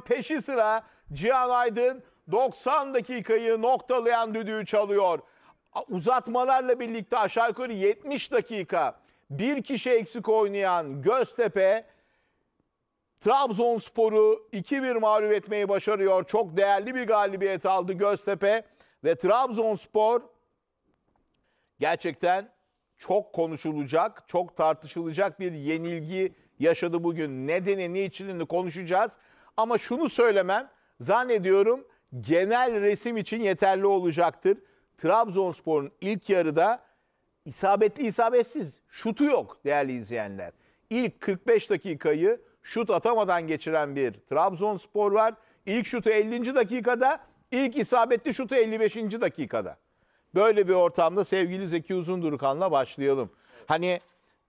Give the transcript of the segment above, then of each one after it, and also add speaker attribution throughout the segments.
Speaker 1: peşi sıra Cihan Aydın 90 dakikayı noktalayan düdüğü çalıyor. Uzatmalarla birlikte aşağı yukarı 70 dakika bir kişi eksik oynayan Göztepe Trabzonspor'u 2-1 mağlup etmeyi başarıyor. Çok değerli bir galibiyet aldı Göztepe ve Trabzonspor gerçekten çok konuşulacak, çok tartışılacak bir yenilgi yaşadı bugün. Nedeni, niçinini konuşacağız. Ama şunu söylemem zannediyorum genel resim için yeterli olacaktır. Trabzonspor'un ilk yarıda isabetli isabetsiz şutu yok değerli izleyenler. İlk 45 dakikayı şut atamadan geçiren bir Trabzonspor var. İlk şutu 50. dakikada, ilk isabetli şutu 55. dakikada. Böyle bir ortamda sevgili Zeki Uzundurkan'la başlayalım. Hani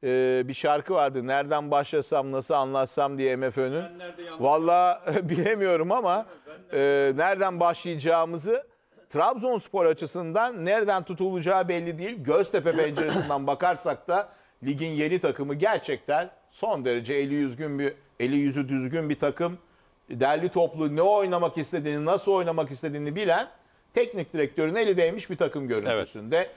Speaker 1: e, bir şarkı vardı. Nereden başlasam, nasıl anlatsam diye MFÖ'nün. Valla bilemiyorum ama e, nereden başlayacağımızı Trabzonspor açısından nereden tutulacağı belli değil. Göztepe penceresinden bakarsak da ligin yeni takımı gerçekten son derece eli yüzgün bir eli yüzü düzgün bir takım. Derli toplu ne oynamak istediğini, nasıl oynamak istediğini bilen teknik direktörün eli değmiş bir takım görüntüsünde. Evet.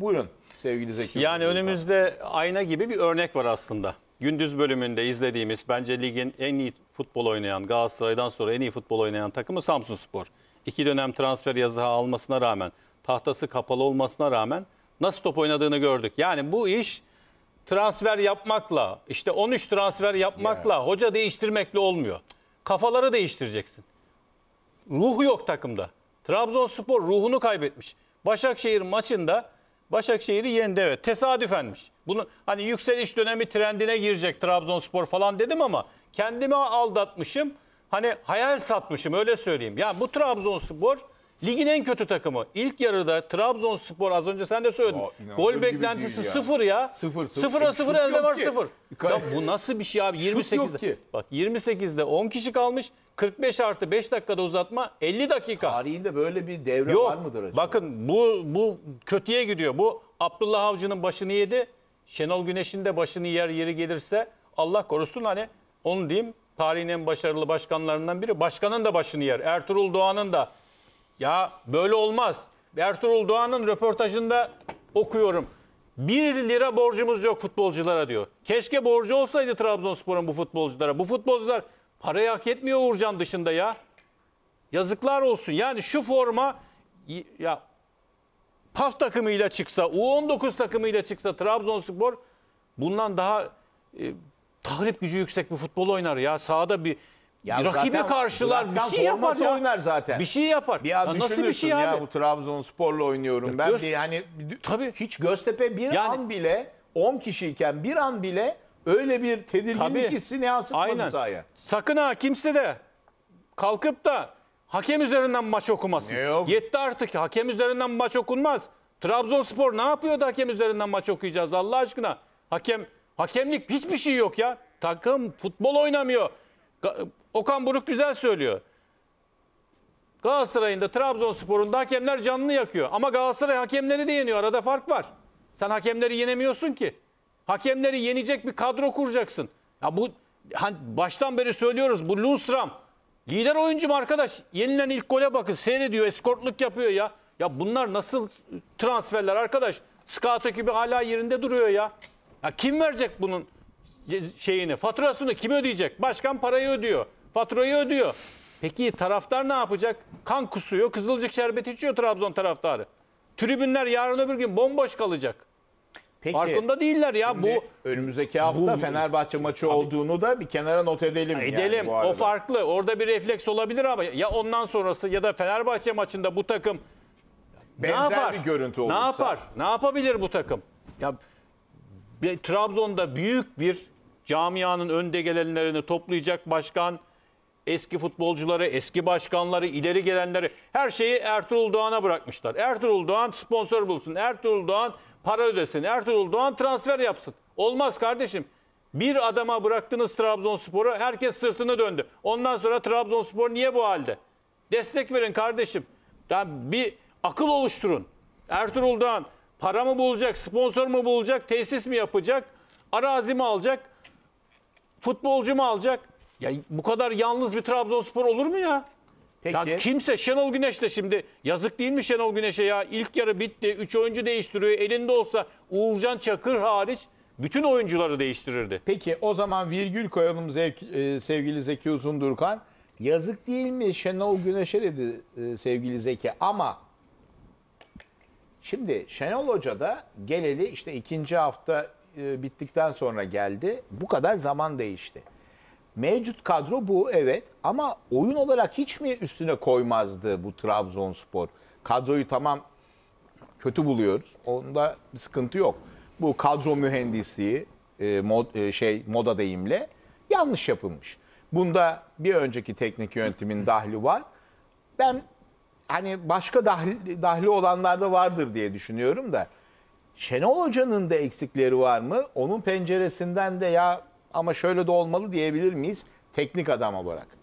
Speaker 1: Buyurun sevgili
Speaker 2: Zeki. Yani önümüzde ayna gibi bir örnek var aslında. Gündüz bölümünde izlediğimiz bence ligin en iyi futbol oynayan Galatasaray'dan sonra en iyi futbol oynayan takımı Samsun Spor. İki dönem transfer yazığı almasına rağmen tahtası kapalı olmasına rağmen nasıl top oynadığını gördük. Yani bu iş transfer yapmakla işte 13 transfer yapmakla hoca değiştirmekle olmuyor. Kafaları değiştireceksin. Ruh yok takımda. Trabzonspor ruhunu kaybetmiş. Başakşehir maçında Başakşehir'i yendi evet. Tesadüfenmiş. Bunu hani yükseliş dönemi trendine girecek Trabzonspor falan dedim ama kendimi aldatmışım. Hani hayal satmışım öyle söyleyeyim. Yani bu Trabzonspor Ligin en kötü takımı. İlk yarıda Trabzonspor az önce sen de söyledin. Aa, Gol beklentisi sıfır ya. Sıfır. sıfır. Sıfıra e, sıfır elde var sıfır. Ya bu nasıl bir şey abi? 28'de. Bak 28'de 10 kişi kalmış. 45 artı 5 dakikada uzatma 50 dakika. Tarihinde böyle bir devre Yok, var mıdır acaba? Bakın bu bu kötüye gidiyor. Bu Abdullah Avcı'nın başını yedi. Şenol Güneş'in de başını yer yeri gelirse Allah korusun hani onu diyeyim tarihin en başarılı başkanlarından biri. Başkanın da başını yer. Ertuğrul Doğan'ın da ya böyle olmaz. Ertuğrul Doğan'ın röportajında okuyorum. 1 lira borcumuz yok futbolculara diyor. Keşke borcu olsaydı Trabzonspor'un bu futbolculara. Bu futbolcular parayı hak etmiyor Uğurcan dışında ya. Yazıklar olsun. Yani şu forma ya PAF takımıyla çıksa, U19 takımıyla çıksa Trabzonspor bundan daha e, tahrip gücü yüksek bir futbol oynar ya. Sahada bir ya rakibi zaten karşılar bir şey yapar ya. oynar zaten. Bir şey yapar. Bir ya ya nasıl bir şey ya abi? bu
Speaker 1: Trabzonspor'la oynuyorum ben Göz... diye yani Tabii. hiç Göztepe bir yani... an bile 10 kişiyken bir an
Speaker 2: bile öyle bir tedirginlik hissini yansıtmadı Aynen. sahaya. Sakın ha kimse de kalkıp da hakem üzerinden maç okumasın. Ne yok? Yetti artık hakem üzerinden maç okunmaz. Trabzonspor ne yapıyor da hakem üzerinden maç okuyacağız Allah aşkına? Hakem hakemlik hiçbir şey yok ya. Takım futbol oynamıyor. Okan Buruk güzel söylüyor. Galatasaray'ın da Trabzonspor'un da hakemler canını yakıyor. Ama Galatasaray hakemleri de yeniyor. Arada fark var. Sen hakemleri yenemiyorsun ki. Hakemleri yenecek bir kadro kuracaksın. Ya bu hani baştan beri söylüyoruz bu Lustram. Lider oyuncum arkadaş. Yenilen ilk gole bakın. Seyrediyor, eskortluk yapıyor ya. Ya bunlar nasıl transferler arkadaş? Scout ekibi hala yerinde duruyor ya. Ya kim verecek bunun şeyini, faturasını kim ödeyecek? Başkan parayı ödüyor. Faturayı ödüyor. Peki taraftar ne yapacak? Kan kusuyor, kızılcık şerbeti içiyor Trabzon taraftarı. Tribünler yarın öbür gün bomboş kalacak. Peki, Farkında değiller ya bu. Önümüzdeki
Speaker 1: hafta bu, Fenerbahçe maçı abi, olduğunu da bir kenara not edelim. Edelim. Yani O
Speaker 2: farklı. Orada bir refleks olabilir ama ya ondan sonrası ya da Fenerbahçe maçında bu takım benzer ne yapar? bir görüntü olursa. Ne yapar? Ne yapabilir bu takım? Ya bir, Trabzon'da büyük bir camianın önde gelenlerini toplayacak başkan eski futbolcuları, eski başkanları, ileri gelenleri her şeyi Ertuğrul Doğan'a bırakmışlar. Ertuğrul Doğan sponsor bulsun, Ertuğrul Doğan para ödesin, Ertuğrul Doğan transfer yapsın. Olmaz kardeşim. Bir adama bıraktınız Trabzonspor'u, herkes sırtını döndü. Ondan sonra Trabzonspor niye bu halde? Destek verin kardeşim. Yani bir akıl oluşturun. Ertuğrul Doğan para mı bulacak, sponsor mu bulacak, tesis mi yapacak, arazi mi alacak, futbolcu mu alacak? Ya bu kadar yalnız bir Trabzonspor olur mu ya? Peki. Ya kimse Şenol Güneş de şimdi yazık değil mi Şenol Güneş'e ya? ilk yarı bitti. 3 oyuncu değiştiriyor. Elinde olsa Uğurcan Çakır hariç bütün oyuncuları değiştirirdi.
Speaker 1: Peki o zaman virgül koyalım zevk, e, sevgili Zeki Uzundurkan. Yazık değil mi Şenol Güneş'e dedi e, sevgili Zeki ama şimdi Şenol Hoca da geleli işte ikinci hafta e, bittikten sonra geldi. Bu kadar zaman değişti. Mevcut kadro bu evet ama oyun olarak hiç mi üstüne koymazdı bu Trabzonspor? Kadroyu tamam kötü buluyoruz. Onda bir sıkıntı yok. Bu kadro mühendisliği e, mod, e, şey moda deyimle yanlış yapılmış. Bunda bir önceki teknik yönetimin dahli var. Ben hani başka dahli, dahli olanlar da vardır diye düşünüyorum da. Şenol Hoca'nın da eksikleri var mı? Onun penceresinden de ya ama şöyle de olmalı diyebilir miyiz teknik adam olarak?